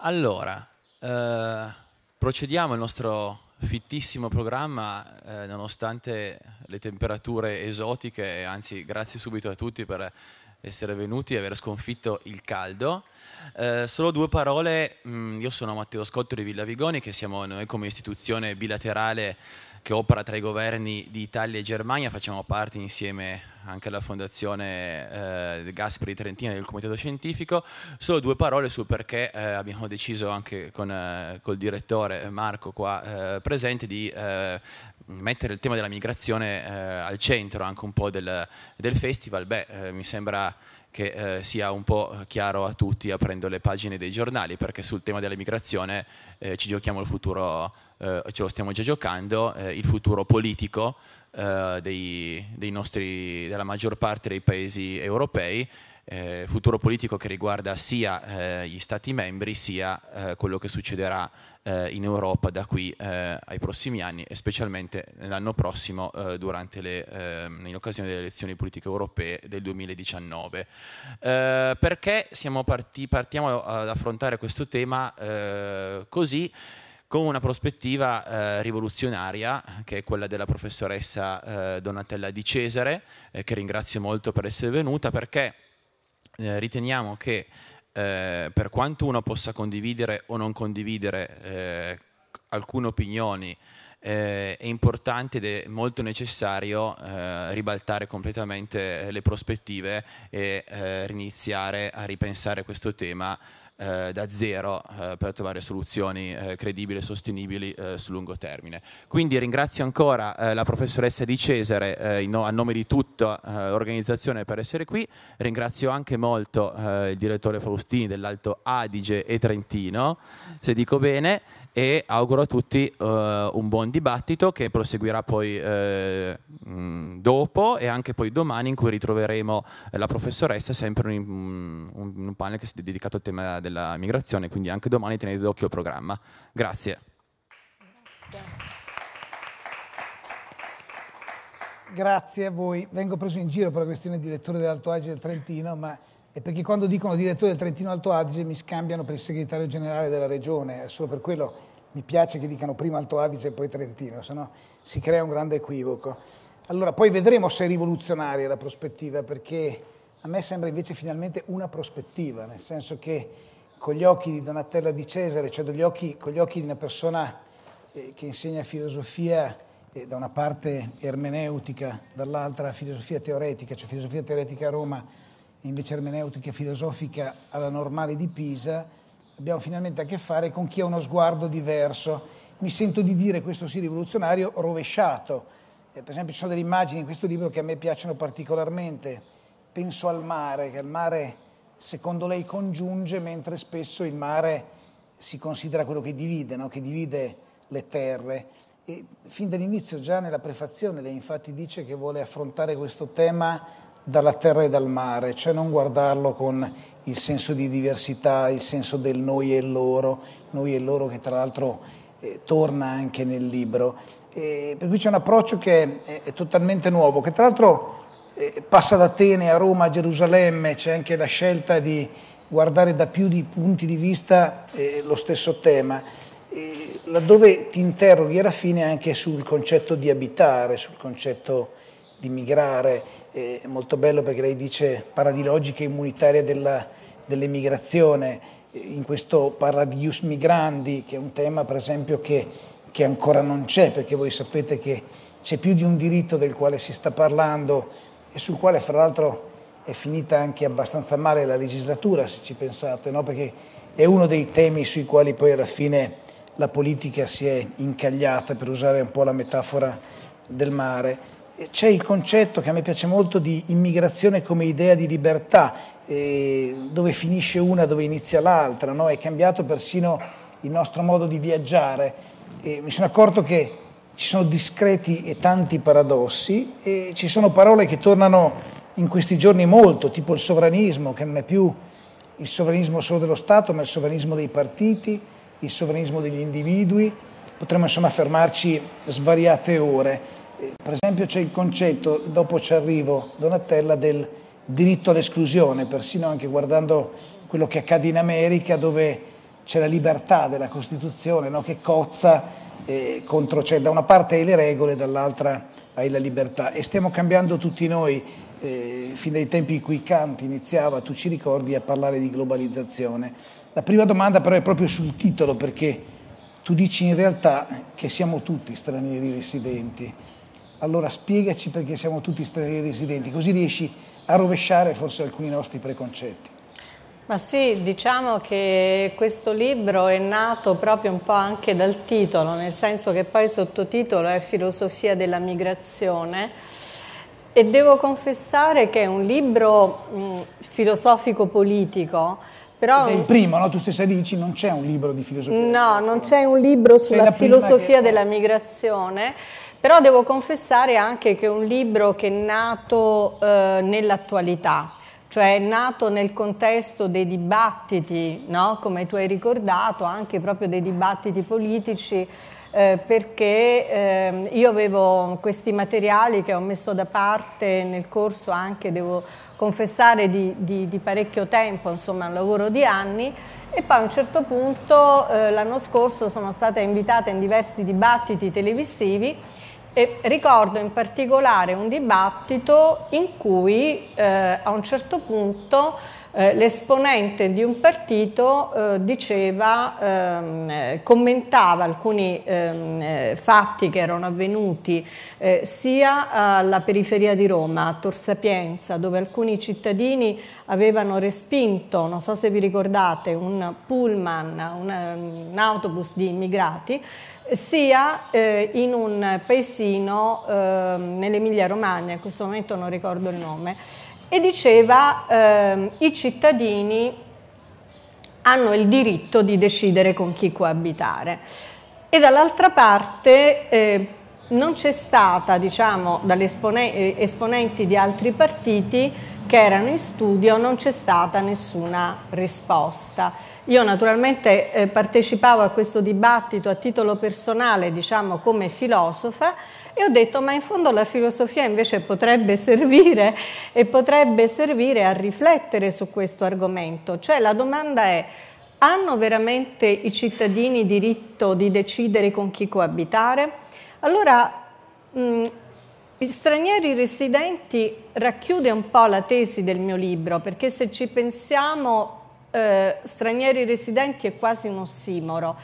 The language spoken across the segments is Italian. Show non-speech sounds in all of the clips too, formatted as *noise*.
Allora, eh, procediamo al nostro fittissimo programma, eh, nonostante le temperature esotiche, anzi grazie subito a tutti per essere venuti e aver sconfitto il caldo. Eh, solo due parole, mm, io sono Matteo Scotto di Villa Vigoni, che siamo noi come istituzione bilaterale che opera tra i governi di Italia e Germania, facciamo parte insieme anche alla Fondazione eh, Gasperi Trentina del Comitato Scientifico. Solo due parole sul perché eh, abbiamo deciso anche con eh, col direttore Marco qua eh, presente di eh, mettere il tema della migrazione eh, al centro anche un po' del, del festival. Beh, mi sembra che eh, sia un po' chiaro a tutti aprendo le pagine dei giornali, perché sul tema dell'immigrazione eh, ci giochiamo il futuro eh, ce lo stiamo già giocando, eh, il futuro politico eh, dei, dei nostri, della maggior parte dei paesi europei, eh, futuro politico che riguarda sia eh, gli Stati membri sia quello che succederà in Europa da qui ai prossimi anni e specialmente l'anno prossimo le, ehm, in occasione delle elezioni politiche europee del 2019. perché parti, partiamo ad affrontare questo tema così? con una prospettiva eh, rivoluzionaria, che è quella della professoressa eh, Donatella Di Cesare, eh, che ringrazio molto per essere venuta, perché eh, riteniamo che eh, per quanto uno possa condividere o non condividere eh, alcune opinioni, è importante ed è molto necessario ribaltare completamente le prospettive e riniziare a ripensare questo tema eh, da zero eh, per trovare soluzioni eh, credibili e sostenibili eh, sul lungo termine. Quindi ringrazio ancora eh, la professoressa Di Cesare no, a nome di tutta l'organizzazione per essere qui, ringrazio anche molto il direttore Faustini dell'Alto Adige e Trentino, se dico bene, e auguro a tutti uh, un buon dibattito che proseguirà poi uh, mh, dopo e anche poi domani in cui ritroveremo la professoressa sempre in un, un, un, panel che si è dedicato al tema della migrazione, quindi anche domani tenete d'occhio il programma. Grazie. Grazie. Grazie a voi. Vengo preso in giro per la questione di direttore dell'Alto Adige del Trentino, ma è perché quando dicono direttore del Trentino Alto Adige mi scambiano per il segretario generale della regione, è solo per quello mi piace che dicano prima Alto Adige e poi Trentino, sennò si crea un grande equivoco. Allora, poi vedremo se è rivoluzionaria la prospettiva, perché a me sembra invece finalmente una prospettiva, nel senso che con gli occhi di Donatella di Cesare, cioè occhi, con gli occhi di una persona eh, che insegna filosofia eh, da una parte ermeneutica, dall'altra filosofia teoretica, cioè filosofia teoretica a Roma e invece ermeneutica filosofica alla normale di Pisa, abbiamo finalmente a che fare con chi ha uno sguardo diverso. Mi sento di dire questo sì rivoluzionario rovesciato. Eh, per esempio ci sono delle immagini in questo libro che a me piacciono particolarmente. Penso al mare, che il mare secondo lei congiunge, mentre spesso il mare si considera quello che divide, no? che divide le terre. E fin dall'inizio, già nella prefazione, lei infatti dice che vuole affrontare questo tema dalla terra e dal mare, cioè non guardarlo con il senso di diversità, il senso del noi e loro, noi e loro che tra l'altro eh, torna anche nel libro. Eh, per cui c'è un approccio che è, è totalmente nuovo, che tra l'altro eh, passa da Atene a Roma a Gerusalemme, c'è anche la scelta di guardare da più di punti di vista eh, lo stesso tema, laddove ti interroghi alla fine anche sul concetto di abitare, sul concetto di migrare è molto bello perché lei dice parla di logica immunitaria dell'emigrazione, in questo parla di ius migrandi, che è un tema per esempio che, che ancora non c'è, perché voi sapete che c'è più di un diritto del quale si sta parlando e sul quale fra l'altro è finita anche abbastanza male la legislatura, se ci pensate, no? perché è uno dei temi sui quali poi alla fine la politica si è incagliata, per usare un po' la metafora del mare c'è il concetto che a me piace molto di immigrazione come idea di libertà, eh, dove finisce una, dove inizia l'altra, no? è cambiato persino il nostro modo di viaggiare. Eh, mi sono accorto che ci sono discreti e tanti paradossi e ci sono parole che tornano in questi giorni molto, tipo il sovranismo, che non è più il sovranismo solo dello Stato, ma il sovranismo dei partiti, il sovranismo degli individui. Potremmo insomma fermarci svariate ore. Eh, per esempio c'è il concetto, dopo ci arrivo, Donatella, del diritto all'esclusione, persino anche guardando quello che accade in America dove c'è la libertà della Costituzione no? che cozza eh, contro, cioè da una parte hai le regole, dall'altra hai la libertà e stiamo cambiando tutti noi, eh, fin dai tempi in cui Kant iniziava, tu ci ricordi, a parlare di globalizzazione. La prima domanda però è proprio sul titolo perché tu dici in realtà che siamo tutti stranieri residenti allora spiegaci perché siamo tutti stranieri residenti, così riesci a rovesciare forse alcuni nostri preconcetti. Ma sì, diciamo che questo libro è nato proprio un po' anche dal titolo, nel senso che poi il sottotitolo è Filosofia della migrazione e devo confessare che è un libro filosofico-politico. Però, è il primo, no? tu stessa dici, non c'è un libro di filosofia. No, non c'è un libro sulla filosofia che... della migrazione. Però devo confessare anche che è un libro che è nato eh, nell'attualità, cioè è nato nel contesto dei dibattiti, no? come tu hai ricordato, anche proprio dei dibattiti politici, eh, perché eh, io avevo questi materiali che ho messo da parte nel corso anche, devo confessare, di, di, di parecchio tempo, insomma un lavoro di anni, e poi a un certo punto eh, l'anno scorso sono stata invitata in diversi dibattiti televisivi e ricordo in particolare un dibattito in cui eh, a un certo punto eh, l'esponente di un partito eh, diceva, ehm, eh, commentava alcuni ehm, eh, fatti che erano avvenuti eh, sia alla periferia di Roma, a Tor Sapienza, dove alcuni cittadini avevano respinto, non so se vi ricordate, un pullman, un, ehm, un autobus di immigrati, sia eh, in un paesino eh, nell'Emilia Romagna, in questo momento non ricordo il nome, e diceva eh, i cittadini hanno il diritto di decidere con chi coabitare. E dall'altra parte eh, non c'è stata, diciamo, dalle eh, esponenti di altri partiti che erano in studio, non c'è stata nessuna risposta. Io naturalmente eh, partecipavo a questo dibattito a titolo personale, diciamo come filosofa, e ho detto, ma in fondo la filosofia invece potrebbe servire e potrebbe servire a riflettere su questo argomento. Cioè la domanda è, hanno veramente i cittadini diritto di decidere con chi coabitare? Allora, mh, mm, gli stranieri residenti racchiude un po' la tesi del mio libro, perché se ci pensiamo, eh, stranieri residenti è quasi un ossimoro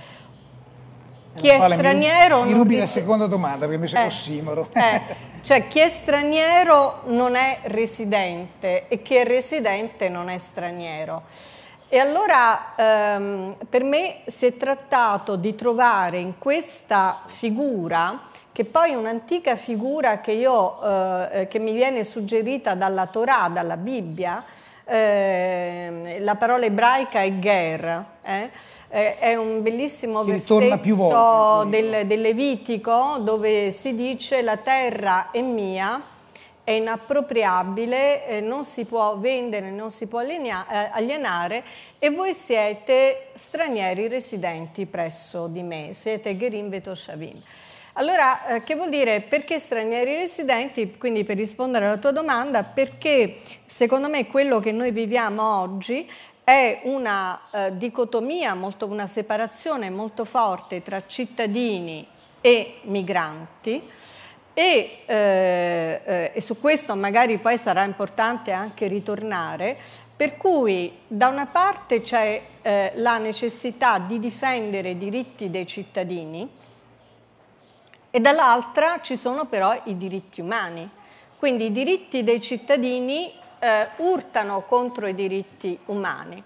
chi è straniero... Mi, mi rubi la seconda domanda perché mi sono eh, ossimoro. Eh. *laughs* Cioè chi è straniero non è residente e chi è residente non è straniero. E allora ehm, per me si è trattato di trovare in questa figura, che poi è un'antica figura che, io, eh, eh che mi viene suggerita dalla Torah, dalla Bibbia, eh, la parola ebraica è ger, eh? eh, è un bellissimo che versetto volte, del, del Levitico dove si dice la terra è mia, è inappropriabile, eh, non si può vendere, non si può eh, alienare e voi siete stranieri residenti presso di me, siete Gerim Betoshavim. Allora, eh, che vuol dire perché stranieri residenti? Quindi per rispondere alla tua domanda, perché secondo me quello che noi viviamo oggi è una eh, dicotomia, molto, una separazione molto forte tra cittadini e migranti e, eh, eh, e su questo magari poi sarà importante anche ritornare, per cui da una parte c'è eh, la necessità di difendere i diritti dei cittadini e dall'altra ci sono però i diritti umani. Quindi i diritti dei cittadini eh, urtano contro i diritti umani.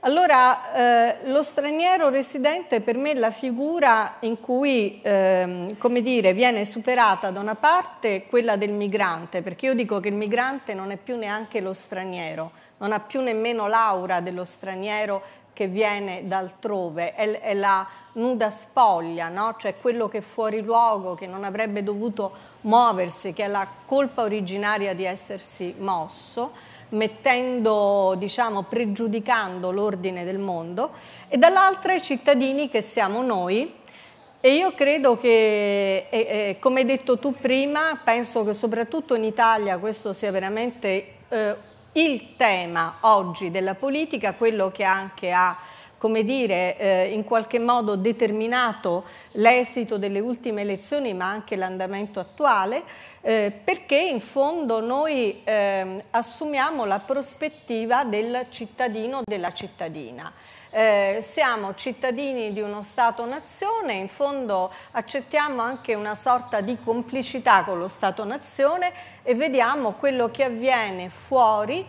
Allora, eh, lo straniero residente per me è la figura in cui, ehm, come dire, viene superata da una parte quella del migrante, perché io dico che il migrante non è più neanche lo straniero, non ha più nemmeno l'aura dello straniero che viene da altrove, è, è, la nuda spoglia, no? cioè quello che è fuori luogo, che non avrebbe dovuto muoversi, che è la colpa originaria di essersi mosso, mettendo, diciamo, pregiudicando l'ordine del mondo, e dall'altra i cittadini che siamo noi. E io credo che, e, e, come hai detto tu prima, penso che soprattutto in Italia questo sia veramente eh, il tema oggi della politica, quello che anche ha come dire, eh, in qualche modo determinato l'esito delle ultime elezioni ma anche l'andamento attuale, eh, perché in fondo noi eh, assumiamo la prospettiva del cittadino o della cittadina eh, siamo cittadini di uno Stato-nazione, in fondo accettiamo anche una sorta di complicità con lo Stato-nazione e vediamo quello che avviene fuori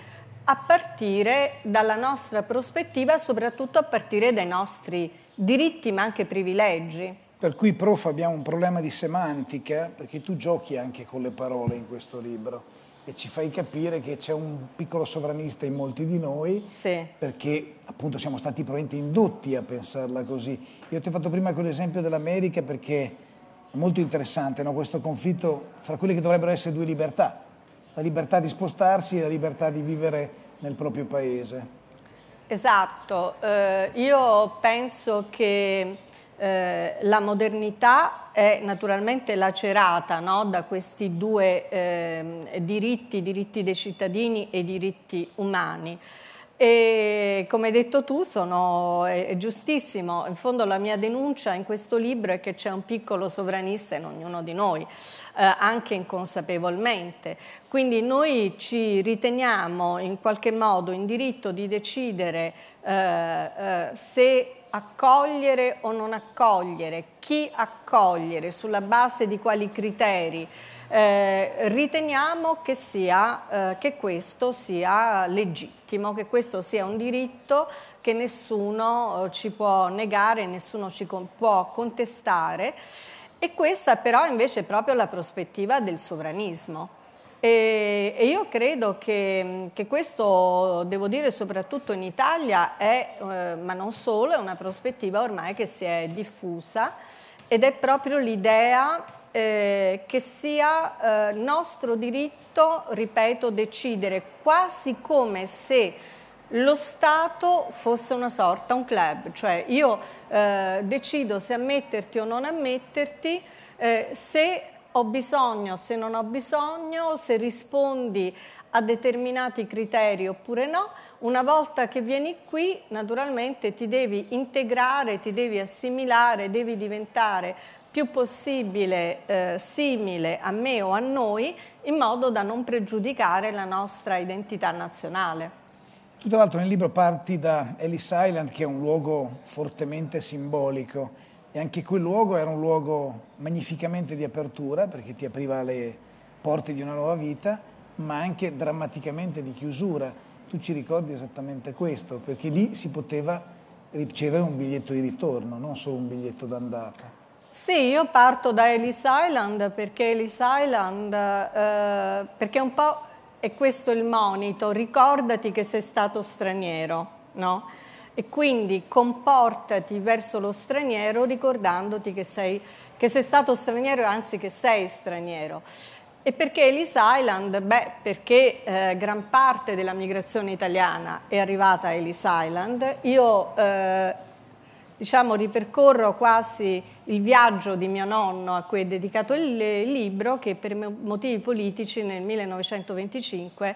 a partire dalla nostra prospettiva, soprattutto a partire dai nostri diritti ma anche privilegi. Per cui, prof, abbiamo un problema di semantica, perché tu giochi anche con le parole in questo libro e ci fai capire che c'è un piccolo sovranista in molti di noi sì. perché appunto siamo stati probabilmente indotti a pensarla così. Io ti ho fatto prima quell'esempio dell'America perché è molto interessante no? questo conflitto fra quelle che dovrebbero essere due libertà, la libertà di spostarsi e la libertà di vivere nel proprio paese. Esatto, eh, io penso che eh, la modernità è naturalmente lacerata no? da questi due eh, diritti, diritti dei cittadini e diritti umani. E come hai detto tu, sono, è, è, giustissimo. In fondo, la mia denuncia in questo libro è che c'è un piccolo sovranista in ognuno di noi, eh, anche inconsapevolmente. Quindi, noi ci riteniamo in qualche modo in diritto di decidere eh, eh, se accogliere o non accogliere, chi accogliere, sulla base di quali criteri. Eh, riteniamo che, sia, eh, che, questo sia legittimo, che questo sia un diritto che nessuno eh, ci può negare, nessuno ci con, può contestare e questa però invece è proprio la prospettiva del sovranismo e, e io credo che, che, questo, devo dire, soprattutto in Italia è, eh, ma non solo, è una prospettiva ormai che si è diffusa ed è proprio l'idea eh, che sia eh, nostro diritto, ripeto, decidere quasi come se lo Stato fosse una sorta, un club, cioè io eh, decido se ammetterti o non ammetterti, eh, se ho bisogno, se non ho bisogno, se rispondi a determinati criteri oppure no. Una volta che vieni qui, naturalmente ti devi integrare, ti devi assimilare, devi diventare più possibile eh, simile a me o a noi, in modo da non pregiudicare la nostra identità nazionale. Tu tra l'altro nel libro parti da Ellis Island, che è un luogo fortemente simbolico e anche quel luogo era un luogo magnificamente di apertura perché ti apriva le porte di una nuova vita, ma anche drammaticamente di chiusura. Tu ci ricordi esattamente questo, perché lì si poteva ricevere un biglietto di ritorno, non solo un biglietto d'andata. Sì, io parto da Ellis Island perché Ellis Island, eh, perché un po' è questo il monito, ricordati che sei stato straniero, no? e quindi comportati verso lo straniero ricordandoti che sei, che sei stato straniero e anzi che sei straniero. E perché Ellis Island? Beh, perché eh, gran parte della migrazione italiana è arrivata a Ellis Island. Io eh, diciamo, ripercorro quasi il viaggio di mio nonno a cui è dedicato il libro che per motivi politici nel 1925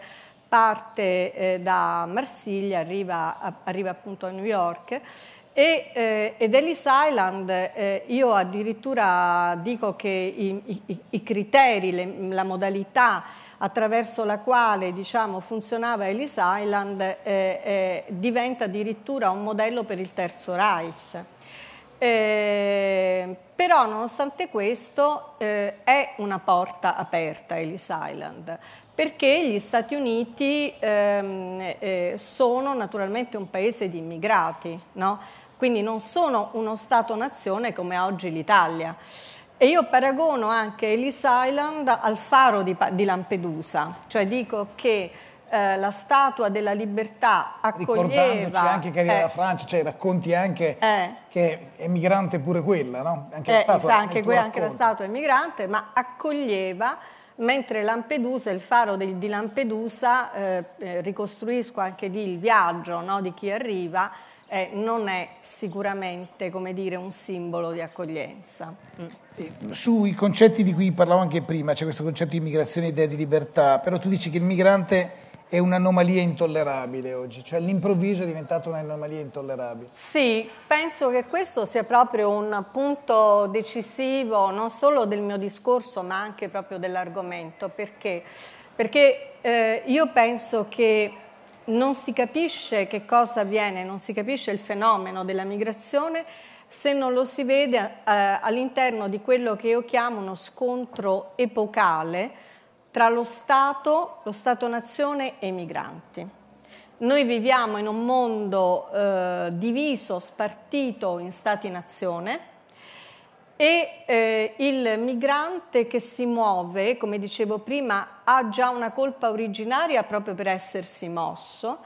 parte eh, da Marsiglia, arriva, a, arriva, appunto a New York. E, eh, ed Ellis Island, eh, io addirittura dico che i, i, i criteri, le, la modalità attraverso la quale diciamo, funzionava Ellis Island eh, eh, diventa addirittura un modello per il Terzo Reich. Eh, però nonostante questo eh, è una porta aperta Ellis Island perché gli Stati Uniti ehm, eh, sono naturalmente un paese di immigrati, no? quindi non sono uno Stato-nazione come oggi l'Italia. E io paragono anche Ellis Island al faro di, di Lampedusa, cioè dico che eh, la statua della libertà accoglieva... Ricordandoci anche che arriva eh, la Francia, cioè racconti anche eh, che è migrante pure quella, no? Anche, la, eh, statua, anche, anche la statua è migrante, ma accoglieva mentre Lampedusa, il faro di, di Lampedusa, eh, eh, ricostruisco anche lì il viaggio no, di chi arriva, eh, non è sicuramente dire, un simbolo di accoglienza. Mm. Eh, Sui concetti di cui parlavo anche prima, c'è questo concetto di immigrazione e idea di libertà, però tu dici che il migrante è un'anomalia intollerabile oggi, cioè all'improvviso è diventata un'anomalia intollerabile. Sì, penso che questo sia proprio un punto decisivo non solo del mio discorso ma anche proprio dell'argomento, perché, perché eh, io penso che non si capisce che cosa avviene, non si capisce il fenomeno della migrazione se non lo si vede eh, all'interno di quello che io chiamo uno scontro epocale tra lo Stato, lo Stato-nazione e i migranti. Noi viviamo in un mondo eh, diviso, spartito in Stati-nazione e eh, il migrante che si muove, come dicevo prima, ha già una colpa originaria proprio per essersi mosso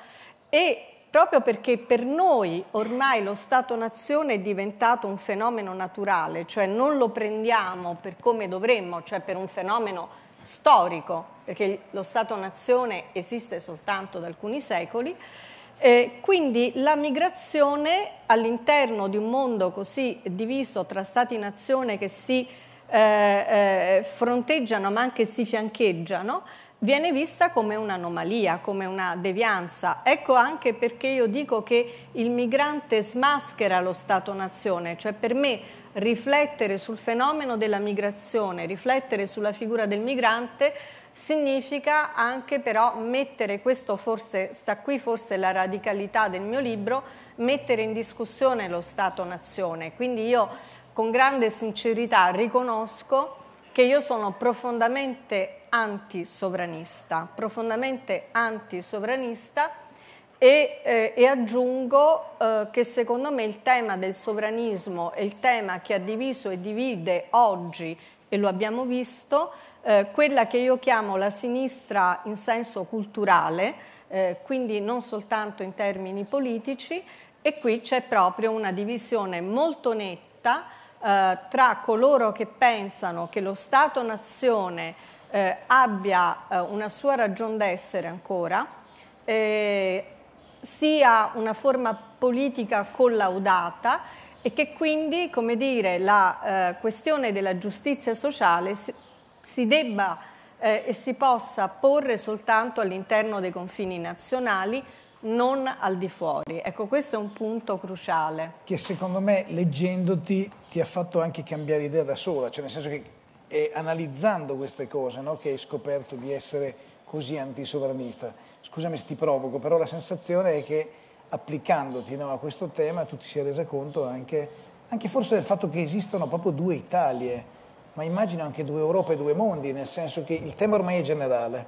e proprio perché per noi ormai lo Stato-nazione è diventato un fenomeno naturale, cioè non lo prendiamo per come dovremmo, cioè per un fenomeno storico, perché lo Stato-nazione esiste soltanto da alcuni secoli, eh, quindi la migrazione all'interno di un mondo così diviso tra Stati-nazione che si eh, eh, fronteggiano ma anche si fiancheggiano, viene vista come un'anomalia, come una devianza. Ecco anche perché io dico che il migrante smaschera lo Stato-nazione, cioè per me riflettere sul fenomeno della migrazione, riflettere sulla figura del migrante significa anche però mettere, questo forse sta qui forse la radicalità del mio libro, mettere in discussione lo Stato-nazione. Quindi io con grande sincerità riconosco che io sono profondamente antisovranista, profondamente antisovranista e, eh, e, aggiungo eh, che secondo me il tema del sovranismo è il tema che ha diviso e divide oggi, e lo abbiamo visto, eh, quella che io chiamo la sinistra in senso culturale, eh, quindi non soltanto in termini politici, e qui c'è proprio una divisione molto netta eh, tra coloro che pensano che lo Stato-nazione eh, abbia una sua ragion d'essere ancora, eh, sia una forma politica collaudata e che quindi come dire, la eh, questione della giustizia sociale si, si debba eh, e si possa porre soltanto all'interno dei confini nazionali, non al di fuori. Ecco, questo è un punto cruciale. Che secondo me, leggendoti, ti ha fatto anche cambiare idea da sola, cioè nel senso che è eh, analizzando queste cose, no, che hai scoperto di essere così antisovranista. Scusami se ti provoco, però la sensazione è che applicandoti no, a questo tema tu ti sia resa conto anche, anche forse del fatto che esistono proprio due Italie, ma immagino anche due Europa e due mondi, nel senso che il tema ormai è generale,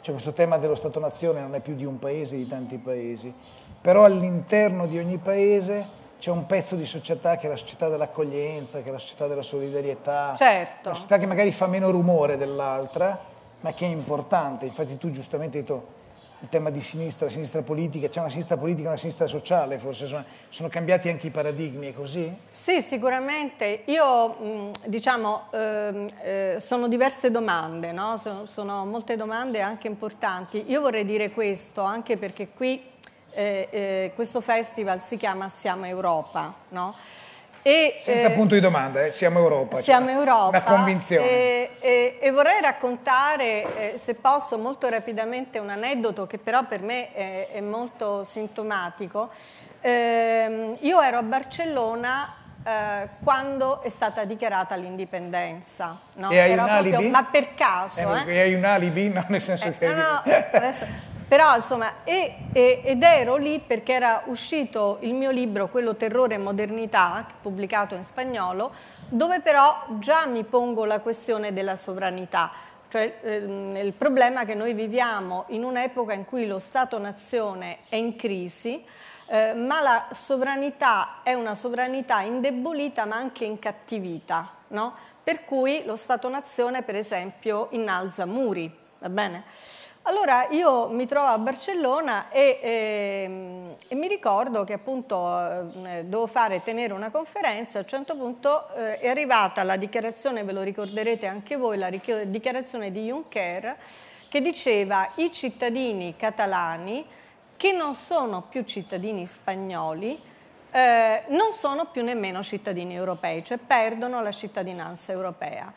cioè questo tema dello Stato-nazione non è più di un paese, di tanti paesi, però all'interno di ogni paese c'è un pezzo di società che è la società dell'accoglienza, che è la società della solidarietà, certo. una società che magari fa meno rumore dell'altra, ma che è importante. Infatti tu giustamente hai detto il tema di sinistra, sinistra politica, c'è una sinistra politica e una sinistra sociale forse, sono, sono, cambiati anche i paradigmi, è così? Sì, sicuramente. Io diciamo, ehm, eh, sono diverse domande, no? sono, sono, molte domande anche importanti. Io vorrei dire questo anche perché qui eh, eh, questo festival si chiama Siamo Europa, no? E, Senza eh, punto di domanda, eh, siamo Europa. Cioè, siamo cioè, Europa. Una convinzione. E, e, e vorrei raccontare, eh, se posso, molto rapidamente un aneddoto che però per me è, è molto sintomatico. Ehm, io ero a Barcellona eh, quando è stata dichiarata l'indipendenza. No? E hai Era un proprio, alibi? Ma per caso. Eh, eh. E hai un alibi? No, nel senso eh, che... No, no, *laughs* adesso... Però insomma, e, e, ed ero lì perché era uscito il mio libro, quello Terrore e Modernità, pubblicato in spagnolo, dove però già mi pongo la questione della sovranità. Cioè, ehm, il problema è che noi viviamo in un'epoca in cui lo Stato-nazione è in crisi, eh, ma la sovranità è una sovranità indebolita ma anche incattivita, no? per cui lo Stato-nazione per esempio innalza muri, va bene? Allora io mi trovo a Barcellona e, e, ehm, e mi ricordo che appunto eh, eh, dovevo fare, tenere una conferenza, a un certo punto eh, è arrivata la dichiarazione, ve lo ricorderete anche voi, la dichiarazione di Juncker che diceva i cittadini catalani che non sono più cittadini spagnoli eh, non sono più nemmeno cittadini europei, cioè perdono la cittadinanza europea.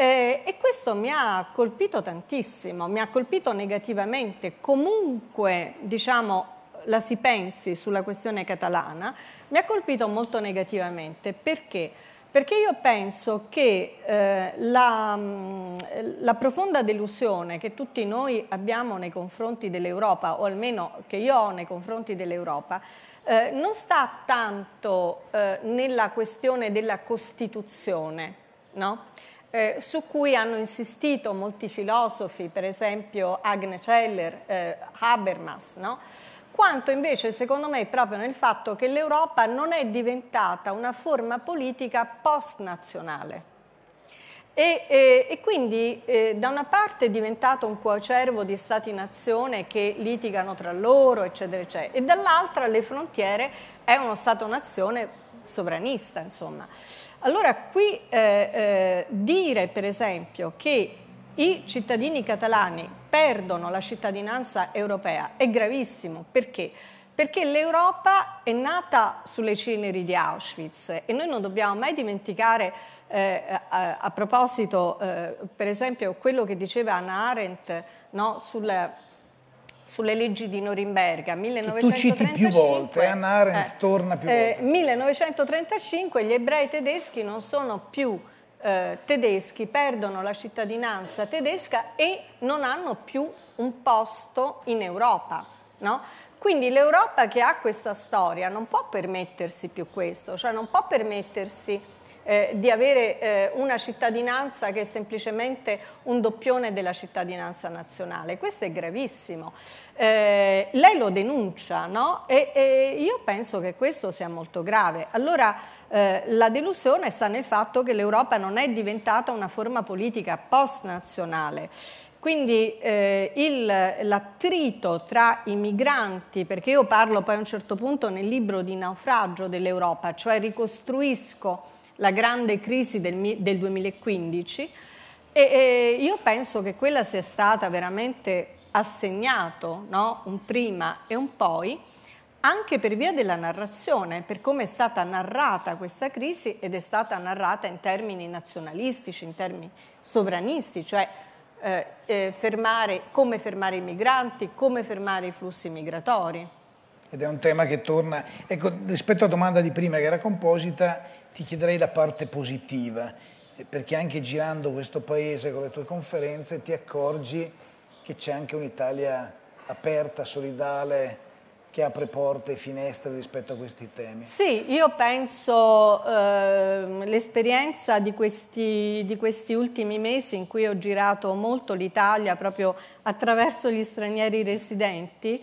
Eh, e questo mi ha colpito tantissimo, mi ha colpito negativamente. Comunque, diciamo, la si pensi sulla questione catalana, mi ha colpito molto negativamente. Perché? Perché io penso che eh, la, mm, la, profonda delusione che tutti noi abbiamo nei confronti dell'Europa, o almeno che io ho nei confronti dell'Europa, eh, non sta tanto eh, nella questione della Costituzione, no? eh, su cui hanno insistito molti filosofi, per esempio Agnes Heller, eh, Habermas, no? quanto invece secondo me proprio nel fatto che l'Europa non è diventata una forma politica post-nazionale. E, e, e quindi eh, da una parte è diventato un coacervo di stati-nazione che litigano tra loro, eccetera, eccetera, e dall'altra le frontiere è uno stato-nazione sovranista, insomma. Allora qui eh, eh, dire per esempio che i cittadini catalani perdono la cittadinanza europea è gravissimo perché? Perché l'Europa è nata sulle ceneri di Auschwitz e noi non dobbiamo mai dimenticare, eh, a, a, proposito, eh, per esempio, quello che diceva Anna Arendt no, sul, sulle leggi di Norimberga. 1935, tu citi più volte, Anna eh, Arendt eh, torna più eh, volte. 1935 gli ebrei tedeschi non sono più eh, tedeschi, perdono la cittadinanza tedesca e non hanno più un posto in Europa. No? Quindi l'Europa che ha questa storia non può permettersi più questo, cioè non può permettersi eh, di avere eh, una cittadinanza che è semplicemente un doppione della cittadinanza nazionale. Questo è gravissimo. Eh, lei lo denuncia, no? E, e, io penso che questo sia molto grave. Allora eh, la delusione sta nel fatto che l'Europa non è diventata una forma politica post-nazionale quindi eh, il, l'attrito tra i migranti, perché io parlo poi a un certo punto nel libro di naufragio dell'Europa, cioè ricostruisco la grande crisi del, del 2015 e, e, io penso che quella sia stata veramente assegnato no? un prima e un poi anche per via della narrazione, per come è stata narrata questa crisi ed è stata narrata in termini nazionalistici, in termini sovranisti, cioè eh, eh, fermare, come fermare i migranti, come fermare i flussi migratori ed è un tema che torna. Ecco, rispetto alla domanda di prima che era composita, ti chiederei la parte positiva, perché anche girando questo paese con le tue conferenze ti accorgi che c'è anche un'Italia aperta, solidale, che apre porte e finestre rispetto a questi temi? Sì, io penso eh, l'esperienza di questi, di questi ultimi mesi in cui ho girato molto l'Italia proprio attraverso gli stranieri residenti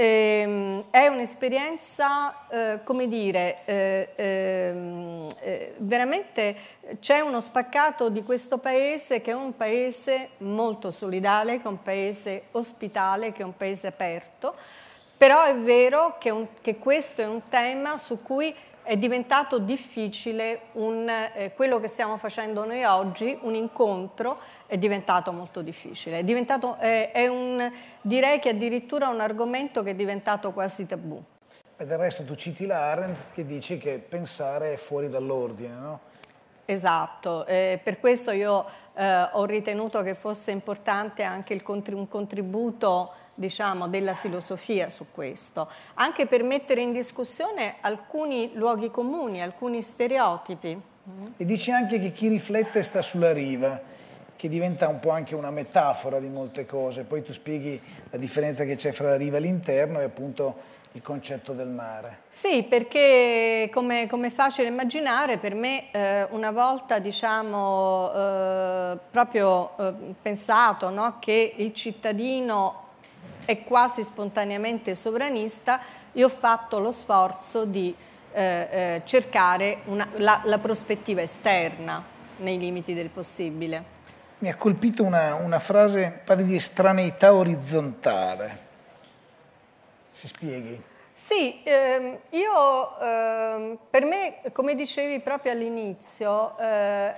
Ehm, è un'esperienza, eh, come dire, eh, ehm, eh, veramente c'è uno spaccato di questo paese che è un paese molto solidale, che è un paese ospitale, che è un paese aperto, però è vero che, un, che questo è un tema su cui è diventato difficile un, eh, quello che stiamo facendo noi oggi, un incontro è diventato molto difficile, è diventato, eh, è un, direi che addirittura un argomento che è diventato quasi tabù. E del resto tu citi la Arendt che dice che pensare è fuori dall'ordine, no? Esatto, eh, per questo io eh, ho ritenuto che fosse importante anche il, un contributo diciamo, della filosofia su questo, anche per mettere in discussione alcuni luoghi comuni, alcuni stereotipi. E dice anche che chi riflette sta sulla riva, che diventa un po' anche una metafora di molte cose, poi tu spieghi la differenza che c'è fra la riva e l'interno e appunto il concetto del mare. Sì, perché come, come è facile immaginare, per me eh, una volta diciamo eh, proprio eh, pensato no, che il cittadino e quasi spontaneamente sovranista, io ho fatto lo sforzo di eh, eh, cercare una, la, la prospettiva esterna nei limiti del possibile. Mi ha colpito una, una, frase, parli di estraneità orizzontale. Si spieghi? Sì, ehm, io ehm, per me, come dicevi proprio all'inizio, eh,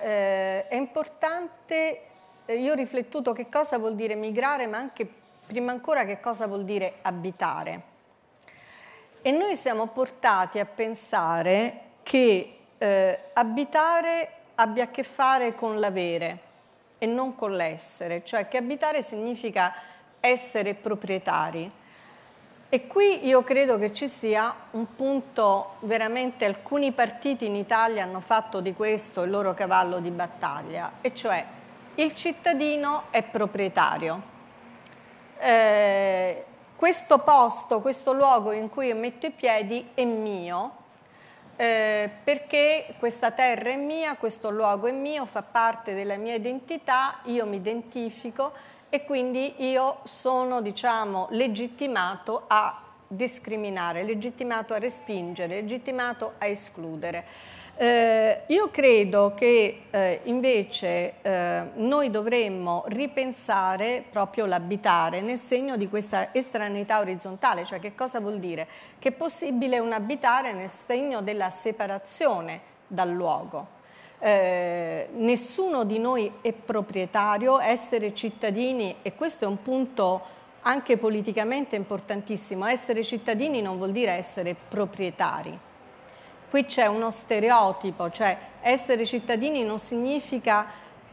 eh, è importante, eh, io ho riflettuto che cosa vuol dire migrare, ma anche prima ancora che cosa vuol dire abitare. E noi siamo portati a pensare che eh, abitare abbia a che fare con l'avere e non con l'essere, cioè che abitare significa essere proprietari. E qui io credo che ci sia un punto, veramente alcuni partiti in Italia hanno fatto di questo il loro cavallo di battaglia, e cioè il cittadino è proprietario eh, questo posto, questo luogo in cui io metto i piedi è mio, eh, perché questa terra è mia, questo luogo è mio, fa parte della mia identità, io mi identifico e quindi io sono, diciamo, legittimato a discriminare, legittimato a respingere, legittimato a escludere. Eh, io credo che eh, invece eh, noi dovremmo ripensare proprio l'abitare nel segno di questa estraneità orizzontale, cioè che cosa vuol dire? Che è possibile un abitare nel segno della separazione dal luogo. Eh, nessuno di noi è proprietario, essere cittadini, e questo è un punto anche politicamente importantissimo, essere cittadini non vuol dire essere proprietari qui c'è uno stereotipo, cioè essere cittadini non significa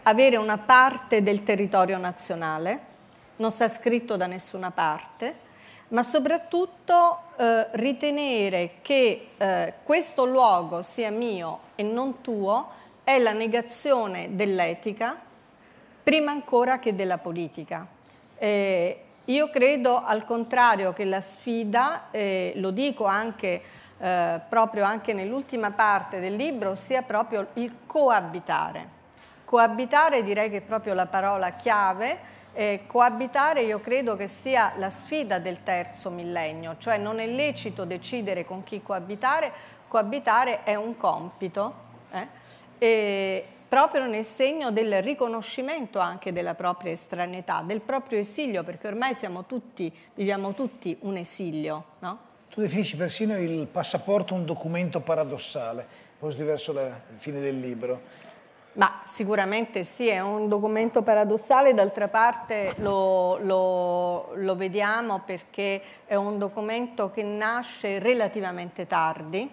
avere una parte del territorio nazionale, non sta scritto da nessuna parte, ma soprattutto eh, ritenere che eh, questo luogo sia mio e non tuo è la negazione dell'etica prima ancora che della politica. Eh, io credo al contrario che la sfida, lo dico anche eh, proprio anche nell'ultima parte del libro, ossia proprio il coabitare. Coabitare direi che è proprio la parola chiave, eh, coabitare io credo che sia la sfida del terzo millennio, cioè non è lecito decidere con chi coabitare, coabitare è un compito, eh? proprio nel segno del riconoscimento anche della propria estraneità, del proprio esilio, perché ormai siamo tutti, viviamo tutti un esilio, no? Tu definisci persino il passaporto un documento paradossale, forse verso la fine del libro. Ma sicuramente sì, è un documento paradossale, d'altra parte lo, lo, lo, vediamo perché è un documento che nasce relativamente tardi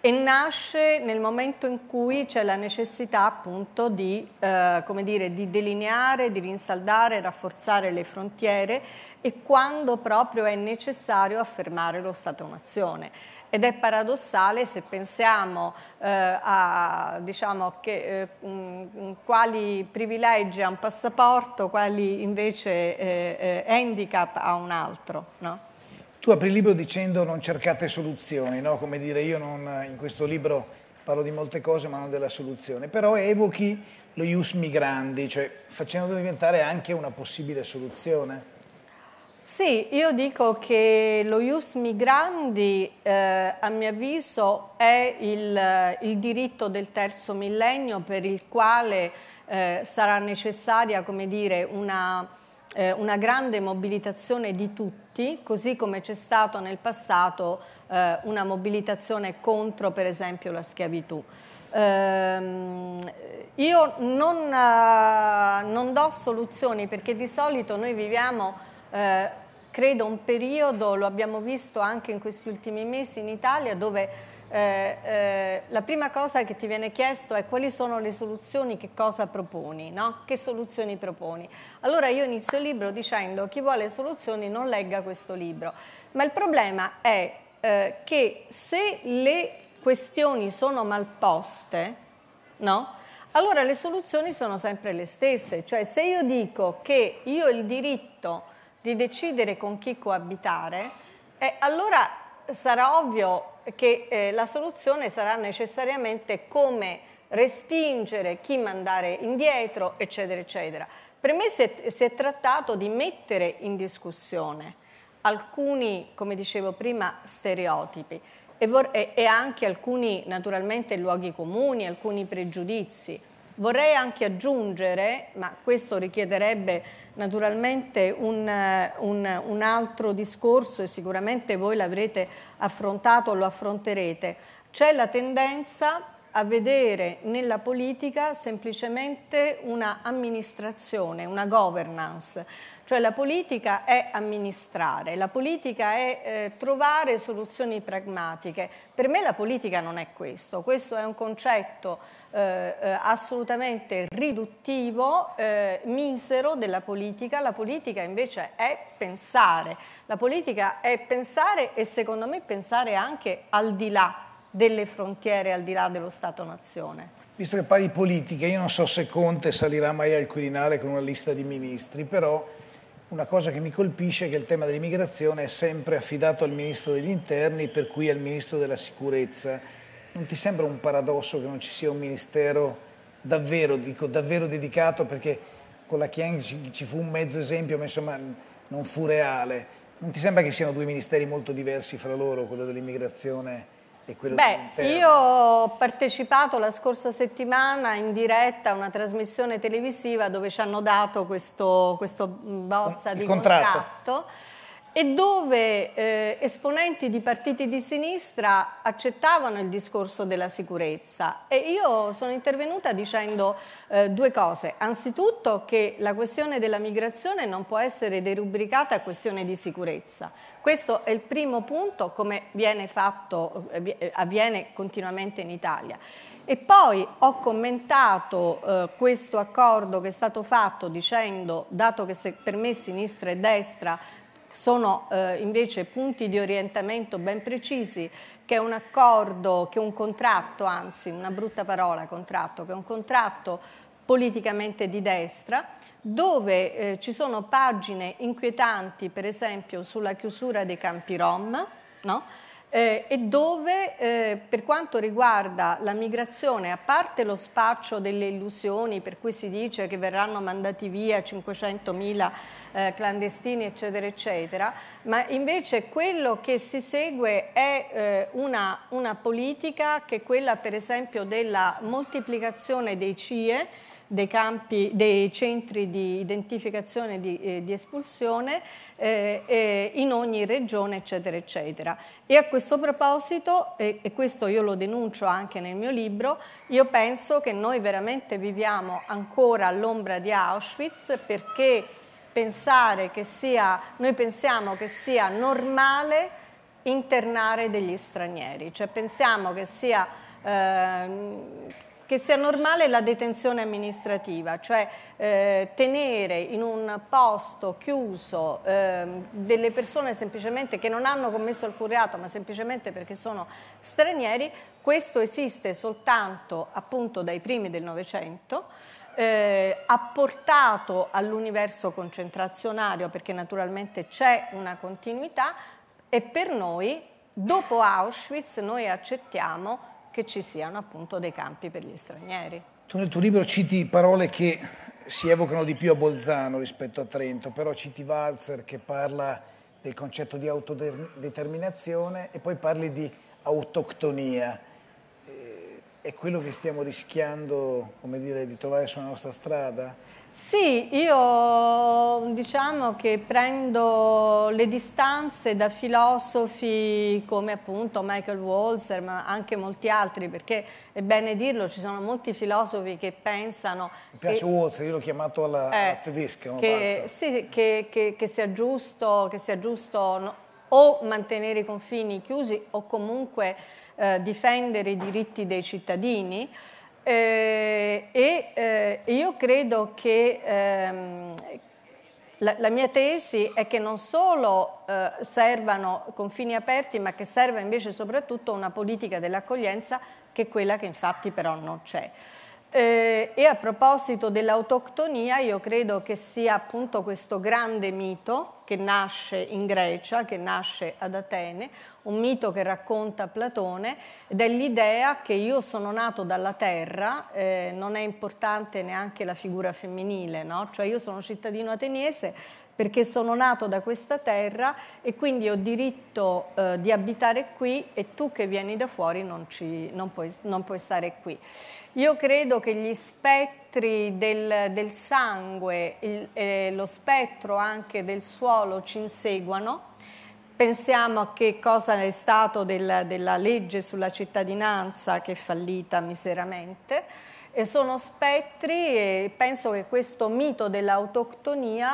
e nasce nel momento in cui c'è la necessità appunto di, eh, dire, di delineare, di rinsaldare, rafforzare le frontiere e quando proprio è necessario affermare lo Stato-nazione. Ed è paradossale se pensiamo eh, a diciamo, che, eh, quali privilegi ha un passaporto, quali invece eh, eh, handicap ha un altro. No? Tu apri il libro dicendo non cercate soluzioni, no? come dire io non, in questo libro parlo di molte cose ma non della soluzione, però evochi lo ius migrandi, cioè facendo diventare anche una possibile soluzione. Sì, io dico che lo ius migrandi, eh, a mio avviso, è il, il, diritto del terzo millennio per il quale eh, sarà necessaria come dire, una, eh, una, grande mobilitazione di tutti, così come c'è stato nel passato eh, una mobilitazione contro, per esempio, la schiavitù. Ehm, io non, eh, non do soluzioni perché di solito noi viviamo eh, credo un periodo, lo abbiamo visto anche in questi ultimi mesi in Italia, dove eh, eh, la prima cosa che ti viene chiesto è quali sono le soluzioni, che cosa proponi, no? che soluzioni proponi. Allora io inizio il libro dicendo chi vuole soluzioni non legga questo libro, ma il problema è eh, che se le questioni sono malposte, no? allora le soluzioni sono sempre le stesse, cioè se io dico che io il diritto di decidere con chi coabitare, eh, allora sarà ovvio che eh, la soluzione sarà necessariamente come respingere, chi mandare indietro, eccetera, eccetera. Per me si è, si è trattato di mettere in discussione alcuni, come dicevo prima, stereotipi e, e, anche alcuni, naturalmente, luoghi comuni, alcuni pregiudizi. Vorrei anche aggiungere, ma questo richiederebbe Naturalmente un, un, un, altro discorso, e sicuramente voi l'avrete affrontato o lo affronterete, c'è la tendenza a vedere nella politica semplicemente una amministrazione, una governance. Cioè la politica è amministrare, la politica è eh, trovare soluzioni pragmatiche. Per me la politica non è questo, questo è un concetto eh, eh assolutamente riduttivo, eh, misero della politica. La politica invece è pensare, la politica è pensare e secondo me pensare anche al di là delle frontiere al di là dello Stato-nazione. Visto che parli politica, io non so se Conte salirà mai al Quirinale con una lista di ministri, però una cosa che mi colpisce è che il tema dell'immigrazione è sempre affidato al Ministro degli Interni, per cui al Ministro della Sicurezza. Non ti sembra un paradosso che non ci sia un ministero davvero, dico, davvero dedicato? Perché con la Chiang ci, ci fu un mezzo esempio, ma insomma non fu reale. Non ti sembra che siano due ministeri molto diversi fra loro, quello dell'immigrazione? è quello Beh, io ho partecipato la scorsa settimana in diretta a una trasmissione televisiva dove ci hanno dato questo, questo bozza Il di contratto. contratto e dove eh, esponenti di partiti di sinistra accettavano il discorso della sicurezza e io sono intervenuta dicendo eh, due cose. Anzitutto che la questione della migrazione non può essere derubricata a questione di sicurezza. Questo è il primo punto come viene fatto, eh, eh, avviene continuamente in Italia. E poi ho commentato eh, questo accordo che è stato fatto dicendo, dato che se per me sinistra e destra sono eh, invece punti di orientamento ben precisi che un accordo, che un contratto, anzi una brutta parola contratto, che è un contratto politicamente di destra, dove eh, ci sono pagine inquietanti per esempio sulla chiusura dei campi rom, no? Eh, e dove eh, per quanto riguarda la migrazione, a parte lo spaccio delle illusioni per cui si dice che verranno mandati via 500.000 eh, clandestini, eccetera, eccetera, ma invece quello che si segue è eh, una, una politica che è quella per esempio della moltiplicazione dei CIE, dei, campi, dei, centri di identificazione e di, eh, di, espulsione eh, eh, in ogni regione, eccetera, eccetera. E a questo proposito, e, e questo io lo denuncio anche nel mio libro, io penso che noi veramente viviamo ancora all'ombra di Auschwitz perché pensare che sia, noi pensiamo che sia normale internare degli stranieri, cioè pensiamo che sia, eh, che sia normale la detenzione amministrativa, cioè eh, tenere in un posto chiuso eh, delle persone semplicemente che non hanno commesso alcun reato, ma semplicemente perché sono stranieri, questo esiste soltanto appunto dai primi del Novecento eh, apportato all'universo concentrazionario, perché naturalmente c'è una continuità, e per noi, dopo Auschwitz, noi accettiamo che ci siano appunto dei campi per gli stranieri. Tu nel tuo libro citi parole che si evocano di più a Bolzano rispetto a Trento, però citi Walzer che parla del concetto di autodeterminazione e poi parli di autoctonia è quello che stiamo rischiando come dire, di trovare sulla nostra strada? Sì, io diciamo che prendo le distanze da filosofi come appunto Michael Walzer, ma anche molti altri, perché è bene dirlo, ci sono molti filosofi che pensano... Mi piace che, Walzer, io l'ho chiamato alla, eh, alla tedesca. Che, sì, che, che, sia giusto, che sia giusto no, o mantenere i confini chiusi o comunque eh, difendere i diritti dei cittadini. Eh, e eh, io credo che ehm, la, la, mia tesi è che non solo eh, servano confini aperti, ma che serva invece soprattutto una politica dell'accoglienza che è quella che infatti però non c'è. Eh, e a proposito dell'autoctonia, io credo che sia appunto questo grande mito che nasce in Grecia, che nasce ad Atene, un mito che racconta Platone, dell'idea che io sono nato dalla terra, eh, non è importante neanche la figura femminile, no? cioè io sono cittadino ateniese, perché sono nato da questa terra e quindi ho diritto eh, di abitare qui e tu che vieni da fuori non, ci, non, puoi, non puoi, stare qui. Io credo che gli spettri del, del sangue e eh, lo spettro anche del suolo ci inseguano. Pensiamo a che cosa è stato del, della legge sulla cittadinanza che è fallita miseramente. E sono spettri e penso che questo mito dell'autoctonia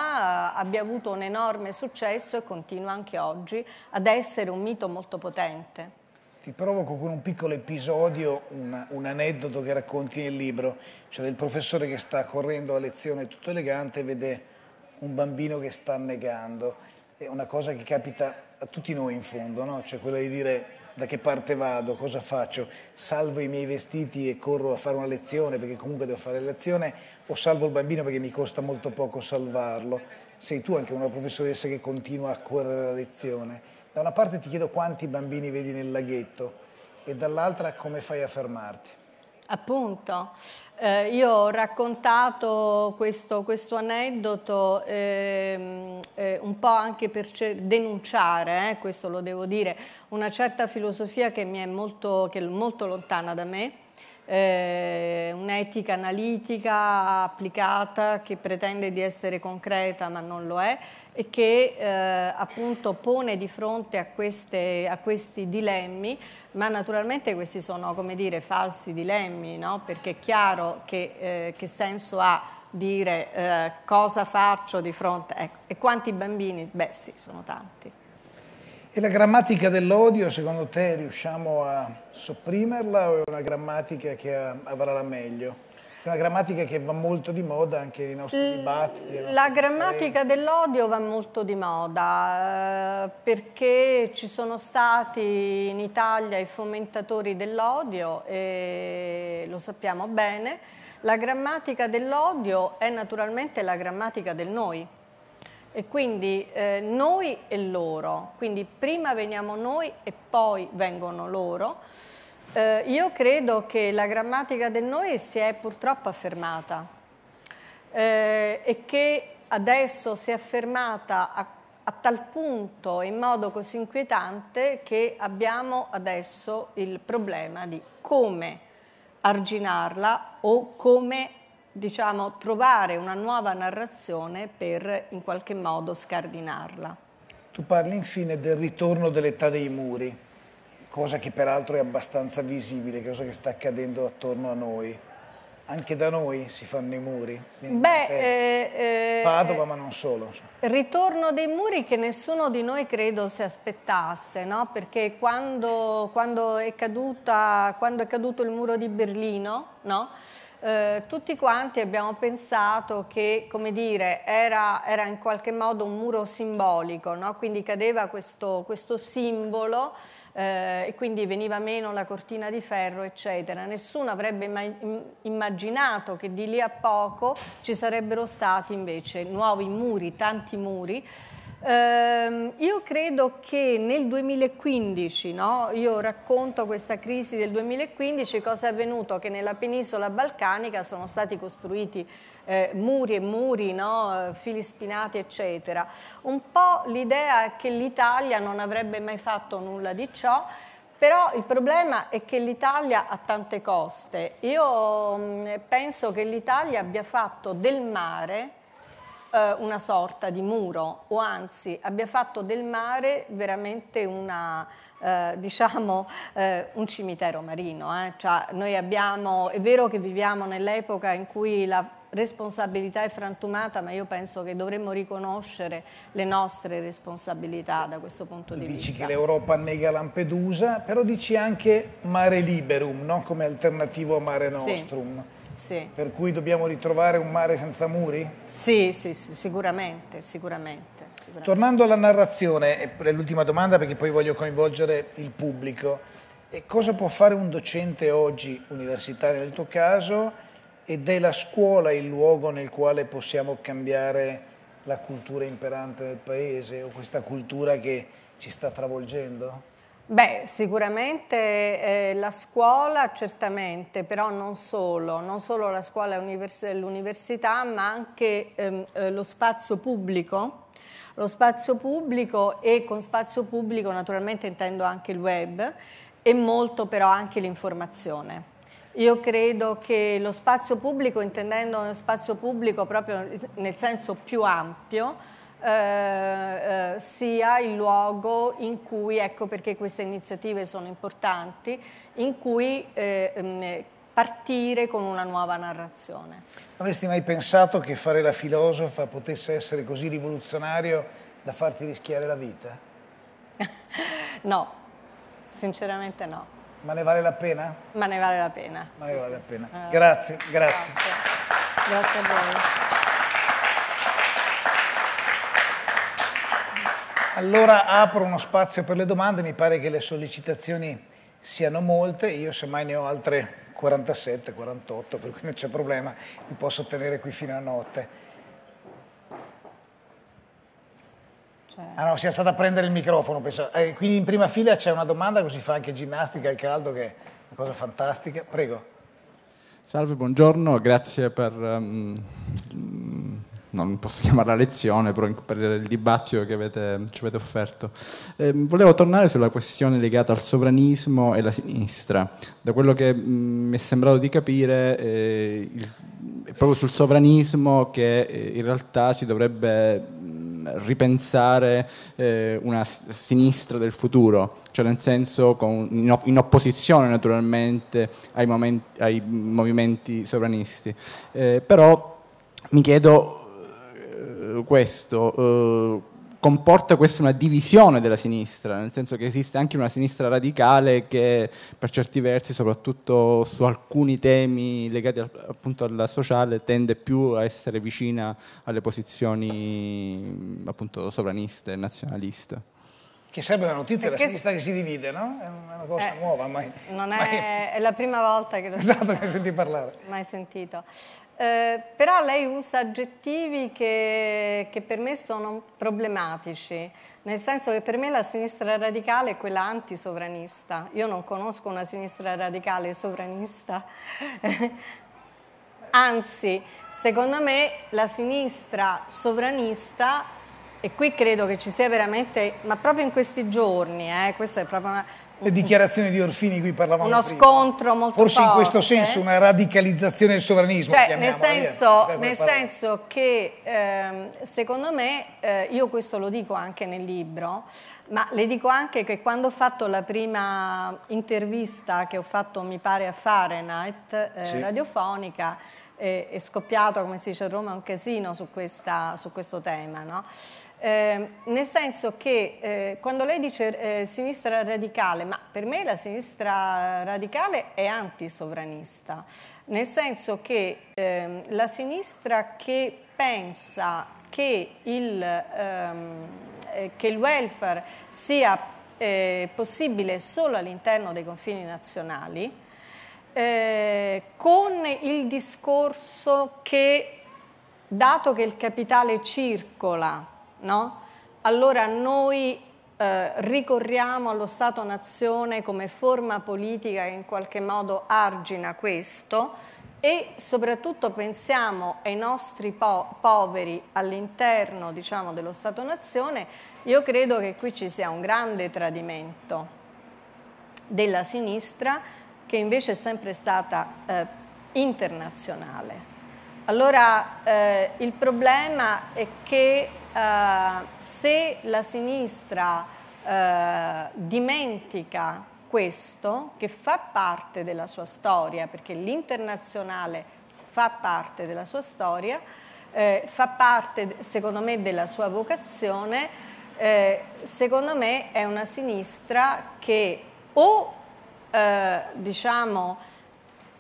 eh, abbia avuto un enorme successo e continua anche oggi ad essere un mito molto potente. Ti provoco con un piccolo episodio, una, un aneddoto che racconti nel libro, cioè del professore che sta correndo a lezione tutto elegante e vede un bambino che sta annegando. È una cosa che capita a tutti noi in fondo, no? cioè quella di dire da che parte vado, cosa faccio, salvo i miei vestiti e corro a fare una lezione perché comunque devo fare lezione o salvo il bambino perché mi costa molto poco salvarlo. Sei tu anche una professoressa che continua a correre la lezione. Da una parte ti chiedo quanti bambini vedi nel laghetto e dall'altra come fai a fermarti. Appunto, eh, io ho raccontato questo, questo aneddoto eh, eh, un po' anche per denunciare, eh, questo lo devo dire, una certa filosofia che mi è molto, che è molto lontana da me eh, un'etica analitica applicata che pretende di essere concreta ma non lo è e che eh, appunto pone di fronte a, queste, a, questi dilemmi, ma naturalmente questi sono come dire falsi dilemmi, no? perché è chiaro che, eh, che senso ha dire eh, cosa faccio di fronte ecco. e quanti bambini? Beh sì, sono tanti. E la grammatica dell'odio, secondo te, riusciamo a sopprimerla o è una grammatica che avrà la meglio? È una grammatica che va molto di moda anche nei nostri L dibattiti. La grammatica dell'odio va molto di moda eh, perché ci sono stati in Italia i fomentatori dell'odio e lo sappiamo bene. La grammatica dell'odio è naturalmente la grammatica del noi e quindi eh, noi e loro, quindi prima veniamo noi e poi vengono loro. Eh, io credo che la grammatica del noi si è purtroppo affermata eh, e che adesso si è affermata a, a tal punto e in modo così inquietante che abbiamo adesso il problema di come arginarla o come diciamo, trovare una nuova narrazione per in qualche modo scardinarla. Tu parli infine del ritorno dell'età dei muri, cosa che peraltro è abbastanza visibile, cosa che sta accadendo attorno a noi. Anche da noi si fanno i muri. Beh, eh, eh, Padova, ma non solo. Ritorno dei muri che nessuno di noi credo si aspettasse, no? perché quando, quando, è caduta, quando, è caduto il muro di Berlino, no? eh, tutti quanti abbiamo pensato che, come dire, era, era in qualche modo un muro simbolico, no? quindi cadeva questo, questo simbolo eh, e quindi veniva meno la cortina di ferro, eccetera. Nessuno avrebbe mai immaginato che di lì a poco ci sarebbero stati invece nuovi muri, tanti muri. Eh, io credo che nel 2015, no? io racconto questa crisi del 2015, cosa è avvenuto? Che nella penisola balcanica sono stati costruiti eh, muri e muri, no? fili spinati eccetera. Un po' l'idea è che l'Italia non avrebbe mai fatto nulla di ciò, però il problema è che l'Italia ha tante coste. Io mm, penso che l'Italia abbia fatto del mare eh, una sorta di muro o anzi abbia fatto del mare veramente una, eh, *laughs* diciamo, eh, un cimitero marino. Eh. Cioè, noi abbiamo, è vero che viviamo nell'epoca in cui la responsabilità è frantumata, ma io penso che dovremmo riconoscere le nostre responsabilità da questo punto di dici vista. Dici che l'Europa nega Lampedusa, però dici anche Mare Liberum, no? come alternativo a Mare Nostrum. Sì, sì. Per cui dobbiamo ritrovare un mare senza muri? Sì, sì, sì sicuramente, sicuramente, sicuramente. Tornando alla narrazione, è l'ultima domanda perché poi voglio coinvolgere il pubblico. E cosa può fare un docente oggi, universitario nel tuo caso, ed è la scuola il luogo nel quale possiamo cambiare la cultura imperante del paese o questa cultura che ci sta travolgendo? Beh, sicuramente eh, la scuola, certamente, però non solo, non solo la scuola e l'università, ma anche ehm, eh, lo spazio pubblico. Lo spazio pubblico e con spazio pubblico naturalmente intendo anche il web e molto però anche l'informazione. Io credo che lo spazio pubblico, intendendo lo spazio pubblico proprio nel senso più ampio, eh, eh, sia il luogo in cui, ecco perché queste iniziative sono importanti, in cui eh, mm, partire con una nuova narrazione. Avresti mai pensato che fare la filosofa potesse essere così rivoluzionario da farti rischiare la vita? *laughs* no, sinceramente no. Ma ne vale la pena? Ma ne vale la pena. Ma ne sì, vale sì. la pena. Eh, grazie, grazie. Grazie, grazie a voi. Allora apro uno spazio per le domande, mi pare che le sollecitazioni siano molte, io semmai ne ho altre 47, 48, per cui non c'è problema, mi posso tenere qui fino a notte. Certo. Ah no, si è alzata a prendere il microfono, eh, quindi in prima fila c'è una domanda così fa anche ginnastica al caldo che è una cosa fantastica. Prego. Salve, buongiorno, grazie per um, non posso *laughs* chiamarla lezione, però per il dibattito che avete, ci avete offerto. Eh, volevo tornare sulla questione legata al sovranismo e la sinistra. Da quello che mm, mi è sembrato di capire, eh, il, è proprio sul sovranismo che eh, in realtà si dovrebbe mh, mm, ripensare eh, una sinistra del futuro, cioè nel senso con, in, op- in, opposizione naturalmente ai, momenti, ai movimenti sovranisti. Eh, però mi chiedo eh, questo, eh, comporta questa una divisione della sinistra, nel senso che esiste anche una sinistra radicale che per certi versi, soprattutto su alcuni temi legati appunto alla sociale, tende più a essere vicina alle posizioni appunto sovraniste, nazionaliste. Che sarebbe una notizia della sinistra che si divide, no? È una cosa eh, nuova, mai, Non è, mai... è, la prima volta che lo *laughs* esatto, che senti parlare. Mai sentito. Eh, però lei usa aggettivi che, che, per me sono problematici, nel senso che per me la sinistra radicale è quella antisovranista. Io non conosco una sinistra radicale sovranista. *laughs* Anzi, secondo me la sinistra sovranista e qui credo che ci sia veramente, ma proprio in questi giorni, eh, questa è proprio una... Le dichiarazioni di Orfini qui parlavamo Uno prima. scontro molto forte. Forse in questo senso una radicalizzazione del sovranismo. Cioè, nel senso, nel senso che ehm, secondo me, eh, io questo lo dico anche nel libro, ma le dico anche che quando ho fatto la prima intervista che ho fatto, mi pare, a Fahrenheit, eh, sì. radiofonica, eh, è scoppiato, come si dice a Roma, un casino su, questa, su questo tema. No? Ehm, nel senso che eh, quando lei dice eh, sinistra radicale, ma per me la sinistra radicale è antisovranista, nel senso che ehm, la sinistra che pensa che il, ehm, eh, che il welfare sia eh, possibile solo all'interno dei confini nazionali, eh, con il discorso che dato che il capitale circola, no? allora noi eh, ricorriamo allo Stato-nazione come forma politica che in qualche modo argina questo e soprattutto pensiamo ai nostri po poveri all'interno diciamo, dello Stato-nazione, io credo che qui ci sia un grande tradimento della sinistra che invece è sempre stata eh, internazionale. Allora eh, il problema è che eh, se la sinistra eh, dimentica questo, che fa parte della sua storia, perché l'internazionale fa parte della sua storia, eh, fa parte secondo me della sua vocazione, eh, secondo me è una sinistra che o eh, diciamo,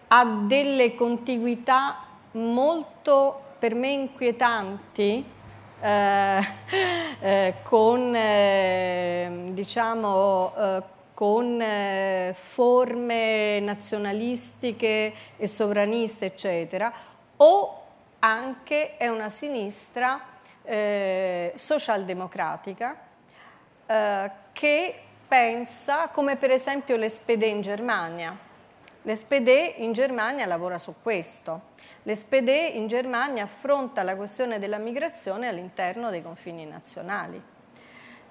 ha delle contiguità molto per me inquietanti eh, eh, con, eh, diciamo, eh, con forme nazionalistiche e sovraniste, eccetera, o anche è una sinistra socialdemocratica che pensa come per esempio l'SPD in Germania. L'SPD in Germania lavora su questo. L'SPD in Germania affronta la questione della migrazione all'interno dei confini nazionali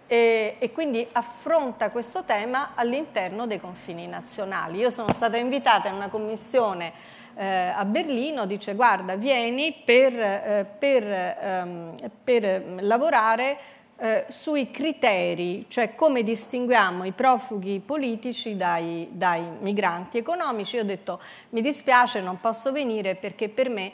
e, e quindi affronta questo tema all'interno dei confini nazionali. Io sono stata invitata in una commissione eh, a Berlino, dice guarda vieni per, eh, per, ehm, per ehm, lavorare eh, sui criteri, cioè come distinguiamo i profughi politici dai, dai migranti economici. Io ho detto mi dispiace, non posso venire perché per me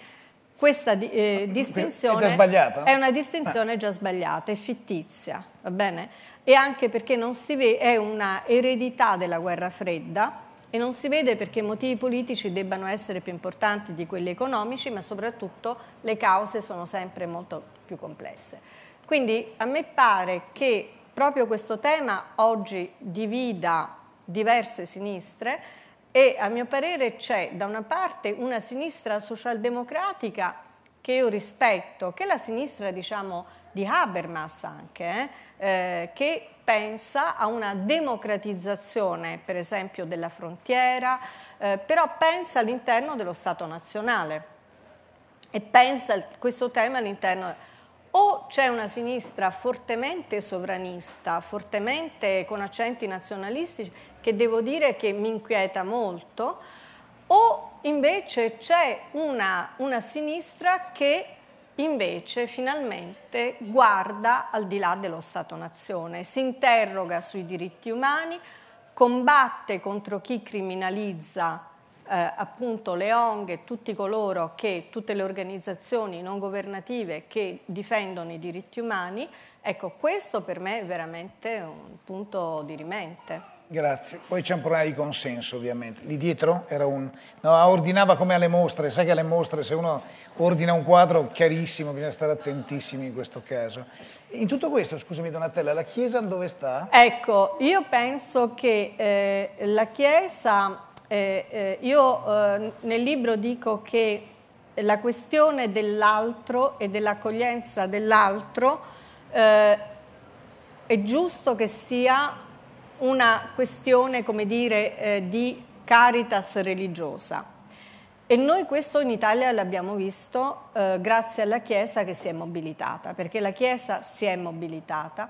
questa eh, distinzione è, no? è, una distinzione già sbagliata, è fittizia, va bene? E anche perché ve- è una eredità della guerra fredda e non si vede perché motivi politici debbano essere più importanti di quelli economici, ma soprattutto le cause sono sempre molto più complesse. Quindi a me pare che proprio questo tema oggi divida diverse sinistre e a mio parere c'è da una parte una sinistra socialdemocratica che io rispetto, che è la sinistra diciamo di Habermas anche, eh, eh, che pensa a una democratizzazione per esempio della frontiera, eh, però pensa all'interno dello Stato nazionale e pensa questo tema all'interno o c'è una sinistra fortemente sovranista, fortemente con accenti nazionalistici, che devo dire che mi inquieta molto, o invece c'è una, una sinistra che invece finalmente guarda al di là dello Stato-nazione, si interroga sui diritti umani, combatte contro chi criminalizza eh, appunto le ONG e tutti coloro che, tutte le organizzazioni non governative che difendono i diritti umani, ecco questo per me è veramente un punto di rimente. Grazie. Poi c'è un problema di consenso, ovviamente. Lì dietro era un... No, ordinava come alle mostre. Sai che alle mostre se uno ordina un quadro chiarissimo bisogna stare attentissimi in questo caso. In tutto questo, scusami Donatella, la Chiesa dove sta? Ecco, io penso che eh, la Chiesa eh, eh, io eh, nel libro dico che la questione dell'altro e dell'accoglienza dell'altro eh, è giusto che sia una questione, come dire, eh, di caritas religiosa. E noi questo in Italia l'abbiamo visto eh, grazie alla Chiesa che si è mobilitata, perché la Chiesa si è mobilitata.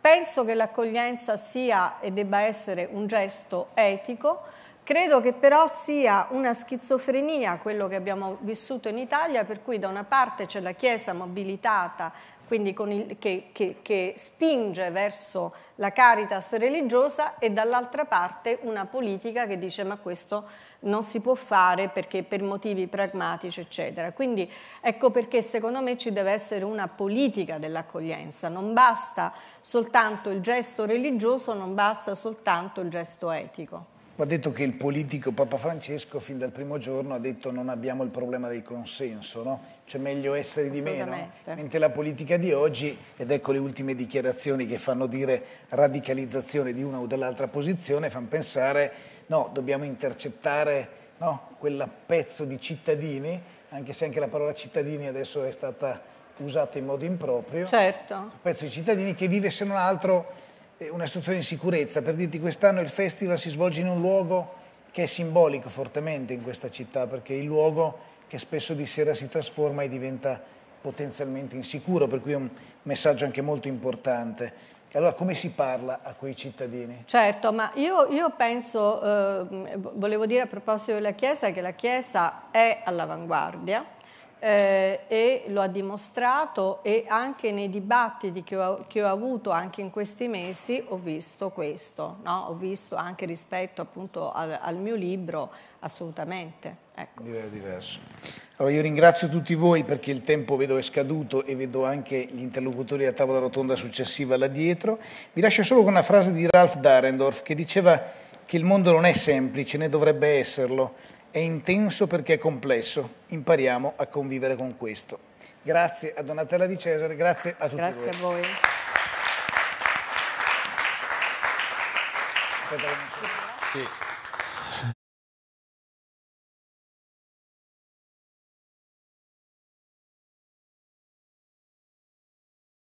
Penso che l'accoglienza sia e debba essere un gesto etico Credo che però sia una schizofrenia quello che abbiamo vissuto in Italia, per cui da una parte c'è la Chiesa mobilitata, quindi il, che, che, che, spinge verso la caritas religiosa e dall'altra parte una politica che dice ma questo non si può fare perché per motivi pragmatici eccetera. Quindi ecco perché secondo me ci deve essere una politica dell'accoglienza, non basta soltanto il gesto religioso, non basta soltanto il gesto etico. Va detto che il politico Papa Francesco fin dal primo giorno ha detto non abbiamo il problema del consenso, no? cioè meglio essere di meno, mentre la politica di oggi, ed ecco le ultime dichiarazioni che fanno dire radicalizzazione di una o dell'altra posizione, fanno pensare no, dobbiamo intercettare no, quel pezzo di cittadini, anche se anche la parola cittadini adesso è stata usata in modo improprio, certo. un pezzo di cittadini che vive se non altro eh, una situazione di sicurezza. Per dirti, quest'anno il festival si svolge in un luogo che è simbolico fortemente in questa città, perché è il luogo che spesso di sera si trasforma e diventa potenzialmente insicuro, per cui è un messaggio anche molto importante. Allora come si parla a quei cittadini? Certo, ma io, io penso, eh, volevo dire a proposito della Chiesa, che la Chiesa è all'avanguardia, eh, e lo ha dimostrato e anche nei dibattiti che ho, che ho, avuto anche in questi mesi ho visto questo, no? ho visto anche rispetto appunto al, al mio libro assolutamente. Ecco. diverso. Allora io ringrazio tutti voi perché il tempo vedo è scaduto e vedo anche gli interlocutori a tavola rotonda successiva là dietro. Vi lascio solo con una frase di Ralph Darendorf che diceva che il mondo non è semplice, né dovrebbe esserlo è intenso perché è complesso, impariamo a convivere con questo. Grazie a Donatella Di Cesare, grazie a tutti grazie voi. a voi. Sì.